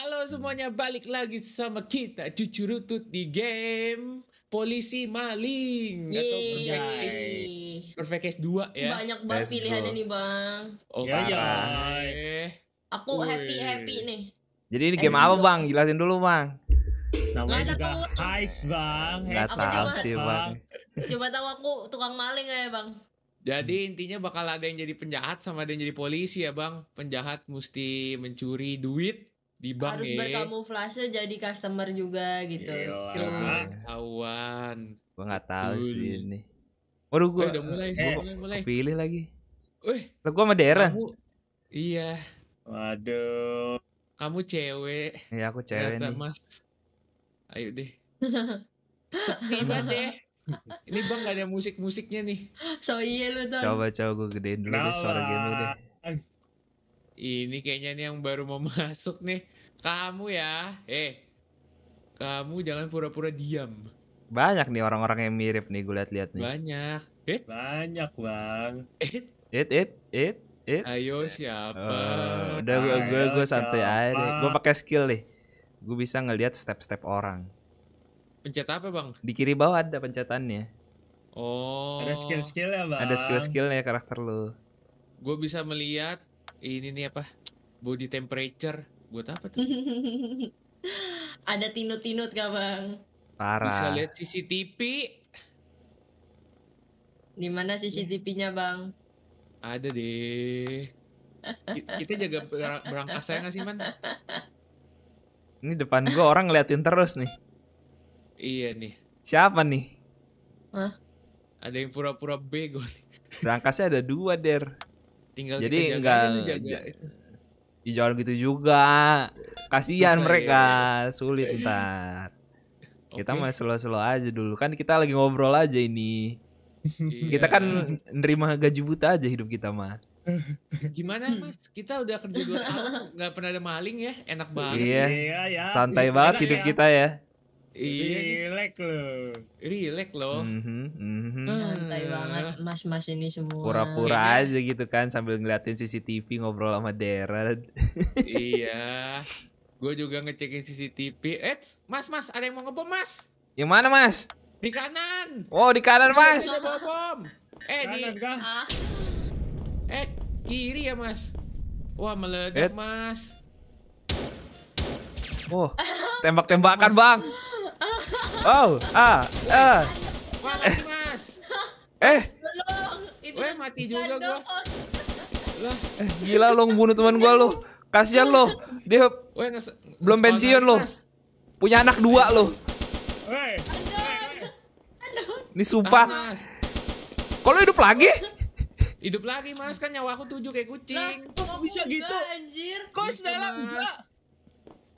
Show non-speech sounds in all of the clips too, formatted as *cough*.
Halo semuanya, balik lagi sama kita Cucu Rutut di game Polisi Maling Yeay. atau Perfect Case, Perfect Case 2 ya. Banyak banget Let's pilihannya go. nih, Bang. Oke okay. yeah, Aku happy-happy nih. Jadi ini eh, game apa, Bang? Jelasin dulu, Bang. Namanya juga Heist, Bang. Gak tau sih, Bang. Coba tahu aku tukang maling ya, Bang. Jadi intinya bakal ada yang jadi penjahat sama ada yang jadi polisi ya bang. Penjahat mesti mencuri duit di bank harus ya. berkamuflase jadi customer juga gitu. Iya, kawan Awan. Gua nggak tahu Tuh. sih ini. Waduh gua eh, udah mulai, eh, mulai, mulai. Pilih lagi. Wih, lo gua sama daerah. Kan? iya. Waduh. Kamu cewek. ya aku cewek nih. Mas. Ayo deh. *laughs* Sepi deh. Ya. Ini bang gak ada musik-musiknya nih. So iya lu tuh. Coba coba gue gedein dulu deh suara game deh ini kayaknya nih yang baru mau *laughs* masuk nih. Kamu ya, eh, kamu jangan pura-pura diam. Banyak nih orang-orang yang mirip nih gue lihat-lihat nih. Banyak. Eh? Banyak bang. Eh? It, it, it, it. Ayo siapa? Oh, udah gue gue gue santai aja. Gue pakai skill nih. Gue bisa ngelihat step-step orang. Pencet apa bang? Di kiri bawah ada pencetannya. Oh. Ada skill-skillnya bang. Ada skill-skillnya karakter lu. Gue bisa melihat ini nih apa body temperature buat apa tuh? *laughs* Ada tinut-tinut gak bang? Parah. Bisa lihat CCTV. Di mana CCTV-nya bang? Ada deh. Kita jaga berangkas saya nggak sih man? Ini depan gua orang ngeliatin terus nih. Iya nih. Siapa nih? Hah? Ada yang pura-pura bego nih. Berangkasnya ada dua der. Tinggal Jadi enggak dijual gitu juga. Kasihan iya, mereka, ya. sulit *laughs* ntar. Kita okay. masih selo selo aja dulu kan kita lagi ngobrol aja ini. Iya. kita kan nerima gaji buta aja hidup kita mah. Gimana mas? Kita udah kerja dua tahun nggak pernah ada maling ya, enak banget. Iya, ya. santai banget hidup kita ya. Iya, rilek loh. Rilek loh. Mm-hmm, mm-hmm. Santai banget mas-mas ini semua. Pura-pura iya. aja gitu kan sambil ngeliatin CCTV ngobrol sama Darren. *laughs* iya. Gue juga ngecekin CCTV. Eh, mas, mas, ada yang mau ngebom mas? Yang mana mas? Di kanan. Oh, di kanan mas. Ada bom. Eh, di. Ah. Eh, kiri ya mas. Wah meledak eh. mas. Oh, tembak-tembakan bang. Wow, ah, ah. eh. Mas. Eh. mati juga gua. Lah. Eh, gila lo ngebunuh teman gua lo. Kasihan lo. Dia Weh, belum pensiun lo. Punya anak dua lo. Ini sumpah. Kalau hidup lagi? Hidup lagi mas kan nyawa aku tujuh kayak kucing. Nah, kok bisa gitu? Anjir. Kok gitu, sedalam enggak?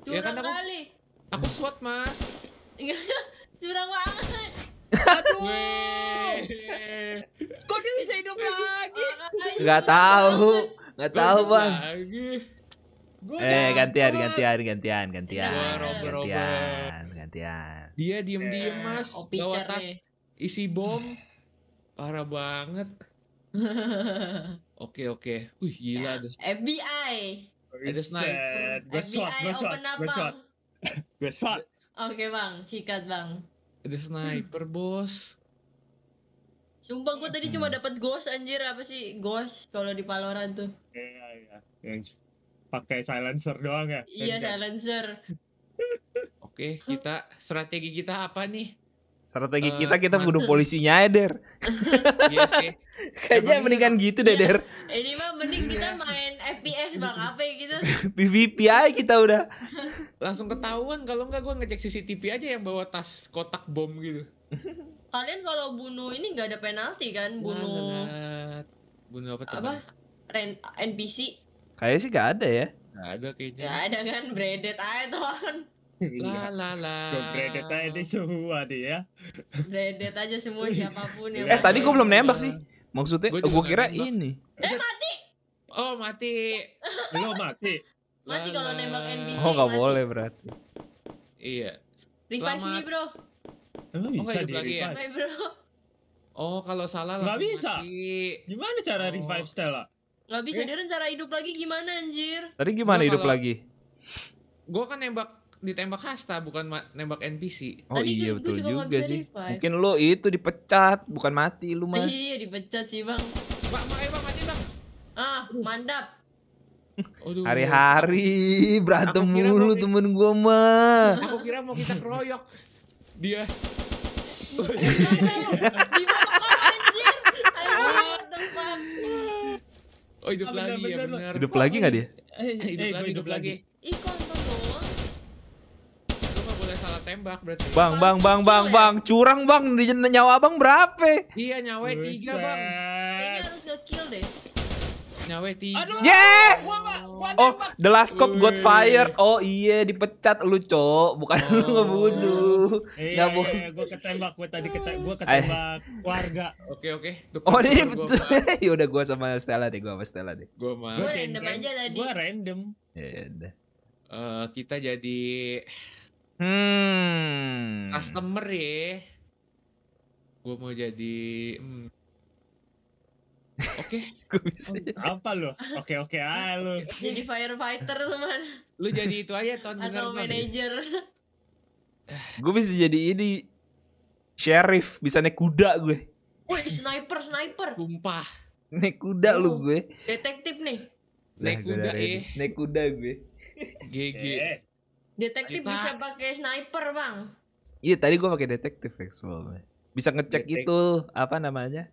Curang ya, kan aku, kali. Aku SWAT mas curang banget *laughs* aduh kok dia bisa hidup lagi Gak tahu gak tahu bang lagi. Gua eh gantian, gantian, gantian, gantian, gantian, gantian, Dia diem diem mas, bawa tas isi bom, parah banget. *laughs* oke oke, wih gila ya, ada FBI. Ada sniper. Gue shot, gue shot, Gue shot. *laughs* Oke bang, sikat bang. Ada sniper bos. Sumpah gue tadi hmm. cuma dapat ghost anjir apa sih ghost kalau di Valorant tuh. Iya iya. Yang pakai silencer doang ya. Iya silencer. *laughs* Oke, kita strategi kita apa nih? Strategi uh, kita kita bunuh polisinya ya, Der. *laughs* Iya Kayaknya mendingan iya. gitu deh, iya. Der. Ini mah mending kita main FPS Bang, apa ya gitu. PVP *laughs* aja kita udah langsung hmm. ketahuan kalau nggak gue ngecek CCTV aja yang bawa tas kotak bom gitu *laughs* kalian kalau bunuh ini nggak ada penalti kan bunuh nah, bunuh apa apa Ren NPC Kayak sih nggak ada ya nggak ada kayaknya nggak ada kan bredet aja ton la la la iya. bredet ya? aja semua dia. ya bredet aja semua siapapun yang eh tadi gue belum nembak sih maksudnya gue kira nembak. ini eh mati oh mati belum mati Mati kalau nembak NPC. Oh, nggak boleh berarti. Iya. Revive nih, Bro. Emang bisa oh, ya? di Revive, Bro. Oh, kalau salah lah. Gak bisa. Gimana cara oh. revive Stella? Gak bisa, eh. Darren cara hidup lagi gimana anjir? Tadi gimana hidup lagi? Gue kan nembak ditembak hasta bukan nembak NPC. Oh Tadi iya betul juga, juga sih. Revive. Mungkin lo itu dipecat bukan mati lu mah. Iya dipecat sih bang. Bang, bang, eh, bang, mati bang. Ah, mandap. Hari-hari berantem mulu temen gue mah. Aku kira mau kita keroyok. Dia. *laughs* Oh hidup lagi ya benar. Hidup lagi nggak dia? Eh, eh, hidup lagi, hidup lagi. tembak berarti. Bang, bang, bang, bang, ya? bang, curang bang, di nyawa abang berapa? Iya nyawa tiga bang. Ini harus nge-kill deh nyawe Aduh, yes. oh, The Last Cop got fired. Oh iya, dipecat lu, Cok. Bukan lu oh. ngebunuh. Iya, iya, iya, gua ketembak, gua tadi ketembak, gua ketembak warga. Oke, oke. Oh, ini iya, betul. *laughs* ya udah gua sama Stella deh, gua sama Stella deh. Gua sama Gua random aja tadi. Gua random. Ya, ya udah. Uh, kita jadi hmm. customer ya. Gua mau jadi hmm Oke, okay. *laughs* bisa. Oh, apa lu? Oke oke ah lu. Jadi firefighter teman. Lu jadi itu aja ton Atau manager. gue bisa jadi ini sheriff, bisa naik kuda gue. Wih, sniper sniper. Kumpah. Naik kuda oh, lu gue. Detektif nih. Naik nah, kuda ya. Eh. Naik kuda gue. GG. Detektif Kita... bisa pakai sniper, Bang. Iya, tadi gue pakai detektif Bisa ngecek detektif. itu apa namanya?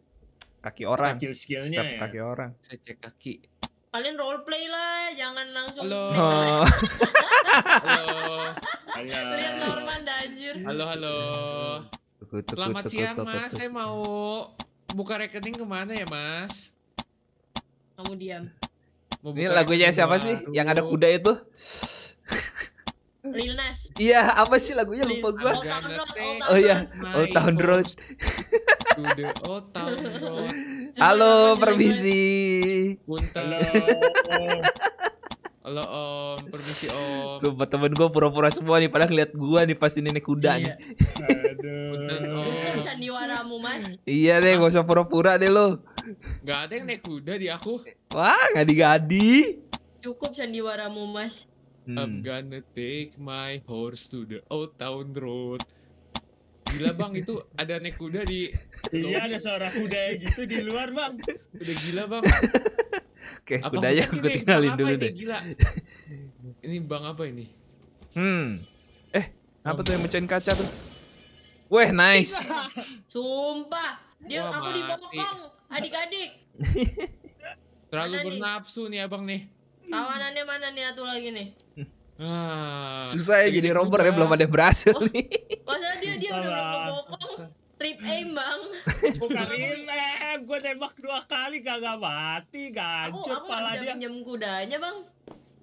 kaki orang skill skillnya step ya. kaki orang saya cek kaki kalian role play lah jangan langsung halo *laughs* oh. halo halo halo normal halo halo halo halo halo selamat halo siang mas halo saya mau buka rekening kemana ya mas kamu diam mau ini lagunya siapa sih halo yang ada kuda itu Lil Nas. Iya, apa sih lagunya lupa halo oh, iya. Old Town Road. Oh halo Old Town Road. Studio Oh, tahu. Halo, permisi. Punten. Halo om, permisi om. Sumpah temen gue pura-pura semua nih, padahal ngeliat gue nih pasti nenek kuda iya. nih. Aduh. om. Sandiwaramu mas. Iya deh, gak usah pura-pura deh lo. Gak ada yang naik kuda di aku. Wah, ngadi-ngadi. Cukup sandiwaramu mas. Hmm. I'm gonna take my horse to the old town road gila bang itu ada naik kuda di iya ada suara kuda gitu di luar bang udah gila bang oke apa kudanya aku tinggalin dulu deh gila ini bang apa ini hmm eh apa tuh yang mecahin kaca tuh Weh, nice. *laughs* Sumpah, dia Wah, aku dibokong adik-adik. Terlalu bernapsu nih? abang nih. kawanannya mana nih atuh lagi nih? *laughs* Ah, Susah ya jadi romper ya belum ada yang berhasil oh, nih. Masa dia dia udah bokong trip aim bang. Bukan trip aim, gue nembak dua kali gak mati, gancur aku, aku pala dia. Aku pinjam kudanya bang.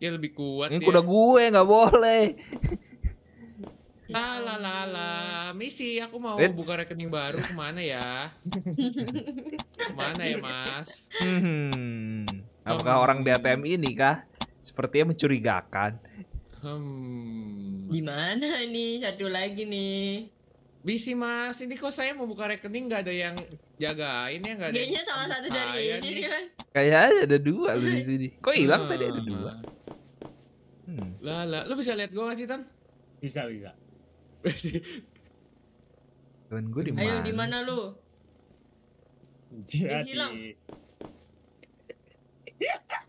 Dia lebih kuat. Ini kuda gue gak boleh. Ah, la misi aku mau It's... buka rekening baru kemana ya? kemana ya mas? Hmm. Apakah oh. orang di ATM ini kah? Sepertinya mencurigakan. Hmm. Gimana ini satu lagi nih? Bisi mas, ini kok saya mau buka rekening nggak ada yang jagain ya nggak ada. Kayaknya salah satu dari ini kan. Kayaknya ada dua lu di sini. Kok hilang ah, tadi ada dua? Hmm. Lah lu bisa lihat gua nggak sih Tan? Bisa bisa. *laughs* Temen gue di mana? Ayo di mana lu? Dia hilang. *laughs*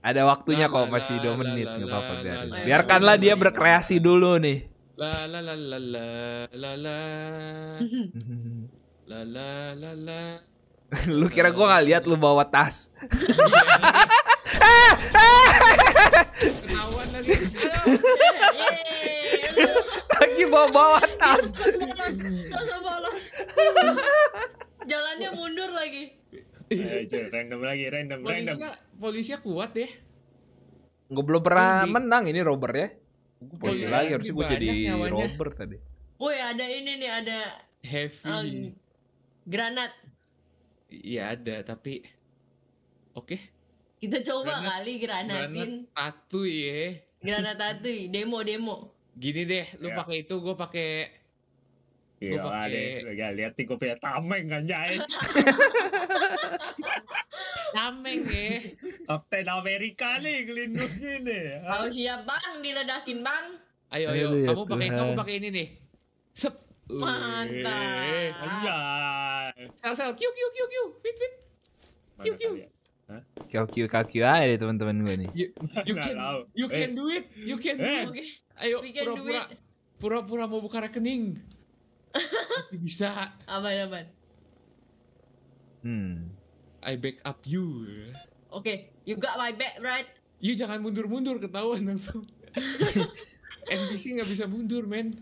Ada waktunya kok masih 2 menit nggak apa-apa biarin. Biarkanlah dia berkreasi dulu nih. lu kira gue nggak lihat lu bawa tas ketahuan lagi lagi bawa bawa tas Jalannya mundur lagi. Ayo, eh, random lagi, random, polisinya, random. Polisinya kuat deh. Gue belum pernah Polisi. menang ini robber ya. Polisi lagi harusnya gue jadi robber tadi. Woi ada ini nih ada heavy um, granat. Iya ada tapi oke. Okay. Kita coba granat, kali granatin. Granat tatu ya. Granat tatu demo demo. Gini deh, lu yeah. pakai itu, gue pakai Iya, pake... ada lihat nih gue punya tameng anjay. *laughs* tameng ya. Kapten Amerika nih gelindungnya nih. Kalau siap bang diledakin bang. Ayo ayo, ayo kamu pakai kamu pakai ini nih. Sep. Mantap. Anjay. Sel sel kiu kiu kiu kiu. Fit fit. Ya? Kiu kiu. Kiu kiu ayo aja teman-teman gue nih. You, you can you can eh. do it. You can do eh. it. Ayo pura-pura pura-pura mau buka rekening bisa. Aman aman. Hmm. I back up you. Oke, okay, you got my back, right? You jangan mundur-mundur ketahuan langsung. *laughs* NPC nggak bisa mundur, men.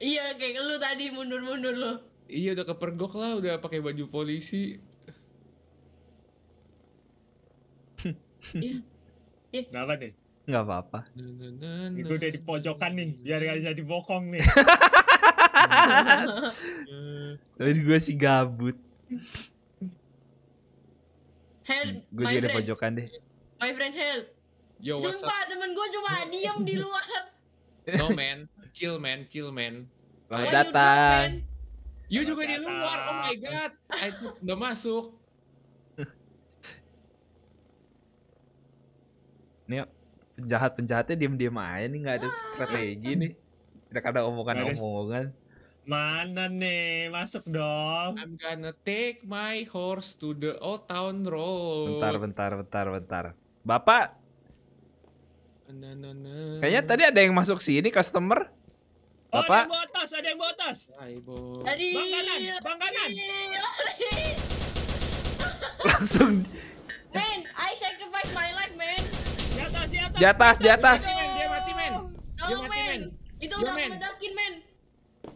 Iya, kayak lu tadi mundur-mundur lo. Iya, udah kepergok lah, udah pakai baju polisi. Iya. Iya. apa nih? Gak apa-apa. Gue udah di pojokan nih, biar gak bisa dibokong nih. *laughs* Tapi *laughs* gue sih gabut. Help. Hmm, gue juga ada pojokan deh. My friend help. Yo, Sumpah temen gue cuma *laughs* diem di luar. No man, chill man, chill man. Selamat datang. You, do, you juga di luar, oh my god. I the masuk. *laughs* Nih, penjahat-penjahatnya diem-diem aja nih, nggak ada strategi nih. Tidak ada omongan-omongan. Mana nih? Masuk dong. I'm gonna take my horse to the old town road. Bentar, bentar, bentar, bentar. Bapak. Na, na, na. Kayaknya tadi ada yang masuk sini customer. Bapak. Oh, ada yang bawa ada yang bawa Hai, Aibo. Tadi. Bang kanan, bang kanan. Langsung. Man, I sacrifice my life, man. Di atas, di atas. Di atas, di atas. Dia mati, men. Dia mati, men. Dia mati, men. Itu udah meledakin, men.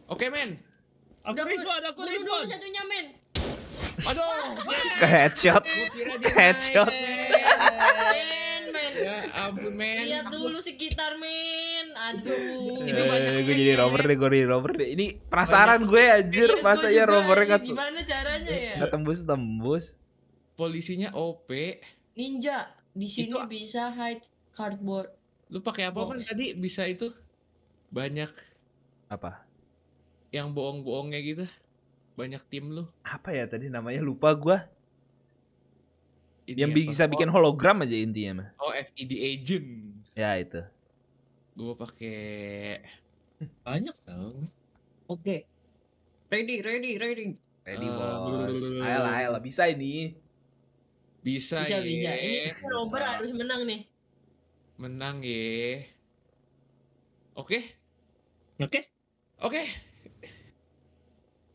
Oke, men, ada Aku ada aku Rizwan. satunya, men. Aduh. Ke headshot. Eh, Ke headshot. Men, men. *laughs* Ya ampun, men. Lihat dulu sekitar, men. Aduh. Itu banyak. Eh, gue jadi rover deh, gue jadi rover deh. Ini penasaran gue anjir, masa ya nggak enggak Gimana caranya ya? Enggak tembus-tembus. Polisinya OP. Ninja, di sini bisa hide cardboard. Lu pakai apa kan tadi bisa itu? Banyak apa? yang bohong-bohongnya gitu banyak tim lu apa ya tadi namanya lupa gua Ini yang apa? bisa bikin oh. hologram aja intinya mah oh FED agent ya itu gua pakai banyak dong oke okay. ready ready ready ready uh, bos ayolah ayolah bisa ini bisa bisa, bisa. ini Robert bisa. harus menang nih menang ya oke okay? oke okay. oke okay.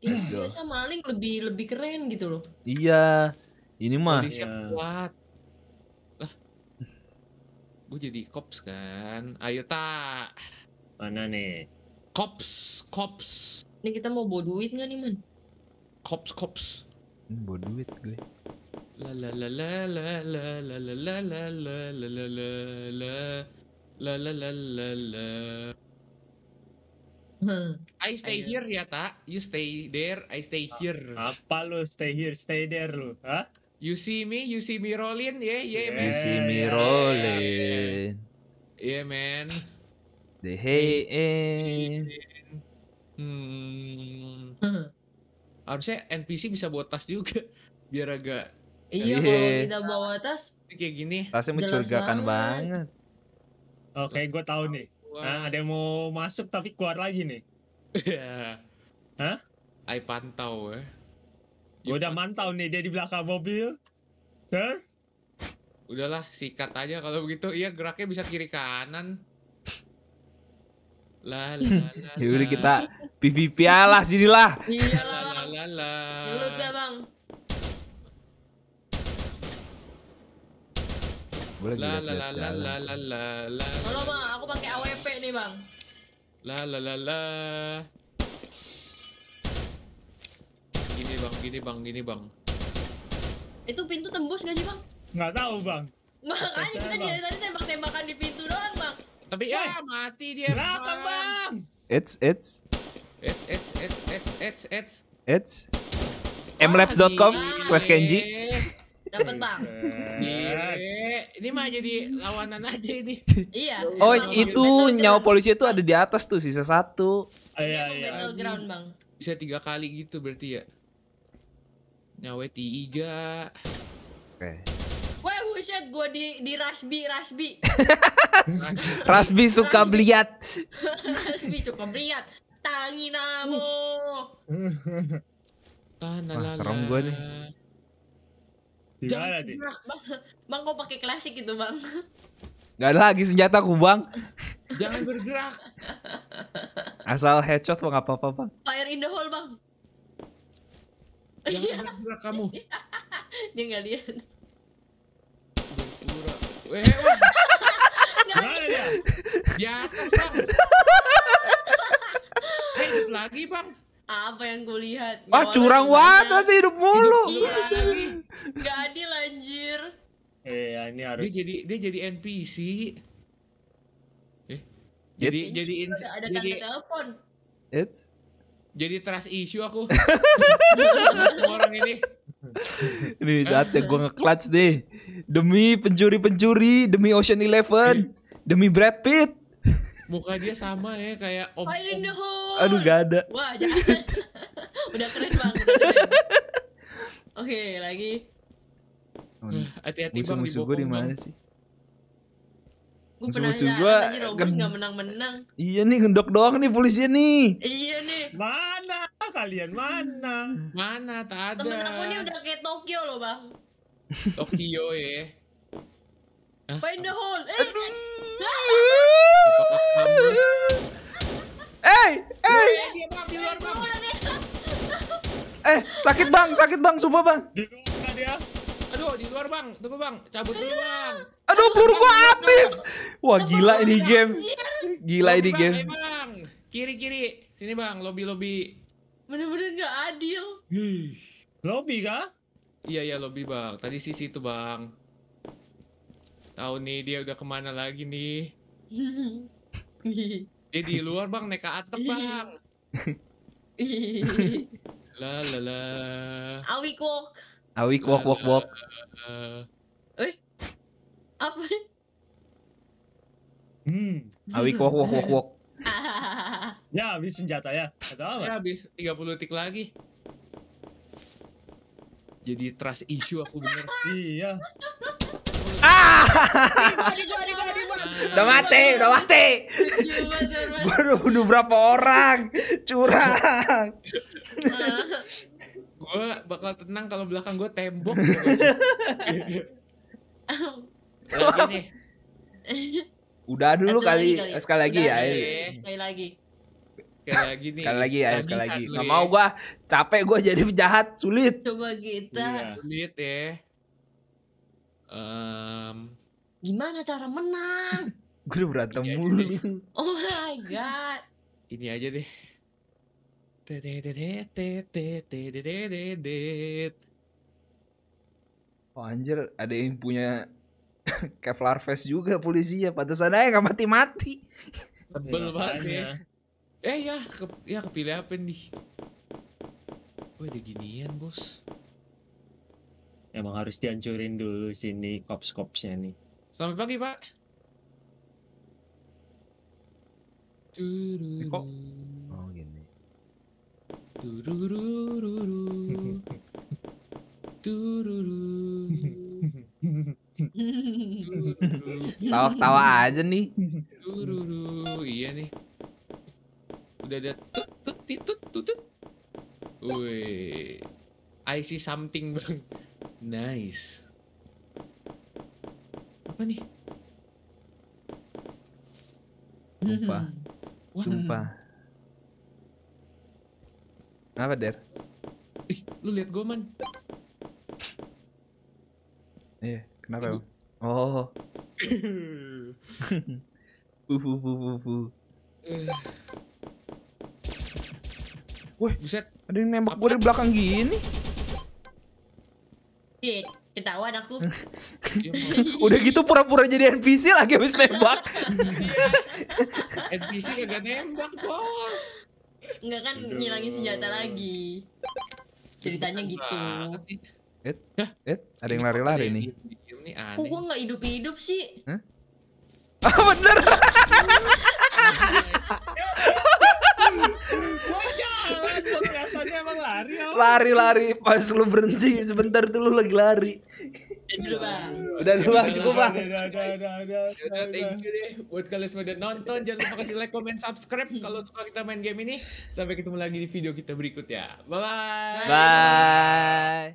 Iya, biasa maling lebih lebih keren gitu loh. Iya. Ini mah. Polisi kuat. Lah. Gue jadi cops kan. Ayo tak. Mana nih? Cops, cops. Ini kita mau bawa duit nggak nih, Man? Cops, cops. Ini bawa duit gue. La la la la la la la la la la la la la la la la la la I stay Ayo. here ya tak, you stay there, I stay here. Apa lo stay here, stay there lo, hah? You see me, you see me rolling, yeah, yeah, yeah man. You see me rolling. Yeah, man. The hey, eh. Hmm. Harusnya NPC bisa bawa tas juga, *laughs* biar agak. Iya, iya. kalau kita bawa tas kayak gini. Tasnya mencurigakan banget. banget. Oke, okay, gue tahu nih. Nah, ada yang mau masuk tapi keluar lagi nih. Iya. Hah? Ai pantau eh. ya. Gue udah mantau nih dia di belakang mobil. Sir? Udahlah, sikat aja kalau begitu. Iya, geraknya bisa kiri kanan. La la la. *laughs* kita PVP lah sinilah. Iya La la la. Bang. Boleh la la la la la la. Halo, Bang, aku pakai AWP ini bang. La la la la. Gini bang, gini bang, gini bang. Itu pintu tembus gak sih bang? Nggak tahu bang. Makanya kita dari tadi tembak-tembakan di pintu doang bang. Tapi ya mati dia. bang. It's it's. It's it's it's it's it's it's. It's. mlabs.com slash Kenji dapat bang Yeah. ini mah jadi lawanan aja ini iya oh itu nyawa polisi itu ada di atas tuh sisa satu iya iya, iya battleground bang bisa tiga kali gitu berarti ya nyawa tiga oke Okay. Wah, wushet gue di di Rasbi Rasbi. *laughs* Rasbi suka beliat. *laughs* Rasbi suka beliat. Tangi namo. *laughs* Wah, serem gue nih. Gimana, nih? Bang, bang kok pakai klasik itu, Bang? Gak ada lagi senjata aku, Bang. Jangan bergerak. Asal headshot Bang apa-apa, Bang. Fire in the hole, Bang. Jangan yeah. bergerak kamu. *laughs* Dia gak lihat. Weh, weh. Gimana dia? Di atas, Bang. Hei, *laughs* eh, lagi, Bang apa yang gue lihat wah curang banget tuh sih hidup mulu nggak adil anjir eh ya, ini harus dia jadi dia jadi NPC eh jadi It's... jadi ada, ada jadi, tanda telepon It's... jadi trust issue aku *laughs* orang ini ini saatnya gue ngeclutch deh demi pencuri-pencuri demi Ocean Eleven demi Brad Pitt muka dia sama ya kayak om, om Aduh gak ada. Wah jangan. *laughs* Udah keren banget. Oke okay, lagi. Oh, hati-hati bang. Musuh gue di mana sih? Gue musuh gue menang-menang. Iya nih gendok doang nih polisinya nih. Iya nih. Mana kalian mana? Mana tak ada. Temen aku nih udah kayak Tokyo loh bang. *laughs* Tokyo ya. Find the hole. Eh. Eh, eh. Eh, sakit bang, sakit bang, sumpah bang. Di luar Aduh, di luar bang, tunggu bang, cabut dulu bang. Aduh, peluru gua habis. Wah, gila ini game. Gila ini game. Kiri-kiri, sini bang, lobby-lobby. Bener-bener nggak adil. Lobby kah? Iya iya lobby bang. Tadi sisi itu bang. Tahu nih dia udah kemana lagi nih? *laughs* dia di luar bang naik ke atap bang la la la awik walk awik walk walk walk eh apa hmm awik walk walk walk walk *laughs* ya habis senjata ya ada apa ya habis 30 detik lagi jadi trust issue aku bener iya Ah! udah mati, udah mati. Gue udah bunuh berapa orang, curang. gue bakal tenang kalau belakang gue tembok. Udah dulu kali, sekali lagi ya. Eh. Sekali lagi sekali lagi nih sekali lagi ya sekali, lagi Gak ya. mau gue capek gue jadi penjahat sulit coba kita iya. sulit ya um, gimana cara menang *laughs* gue udah berantem mulu oh my god ini aja deh Oh anjir, ada yang punya *laughs* Kevlar vest juga polisi ya. sana ya gak mati-mati. Tebel iya, banget ya. Eh ya, ke, ya kepilih apa nih? Wah, ada ginian bos. Emang harus dihancurin dulu sini kops-kopsnya nih. Selamat pagi, Pak. Tururu. Oh, gini. Tururu. *laughs* Tawa-tawa aja nih. Tururu, iya nih. Udah ada tut tut tut tutut. Wih. I see something bang. Nice. Apa nih? Tumpah. Hmm. Wah. Tumpah. Apa der? Ih, lu lihat gue man. Iya, yeah, kenapa lu? Oh. Uhu, uhu, uhu. Wih, buset. Ada yang nembak gue dari belakang gini. Iya, ketahuan aku. *laughs* Udah gitu pura-pura jadi NPC lagi habis nembak. NPC kagak nembak, Bos. Enggak kan Aduh. ngilangin senjata lagi. Ceritanya gitu. Eh, eh, ada yang lari-lari nih. Kok gue gak hidup-hidup sih? *laughs* Ah, bener! *laughs* emang lari oh. Lari lari pas lu berhenti sebentar tuh lu lagi lari. Udah dulu bang, cukup bang. Udah, thank you deh buat kalian semua udah nonton. Jangan lupa kasih like, comment, subscribe kalau suka kita main game ini. Sampai ketemu lagi di video kita berikutnya. Bye-bye. ya. Bye.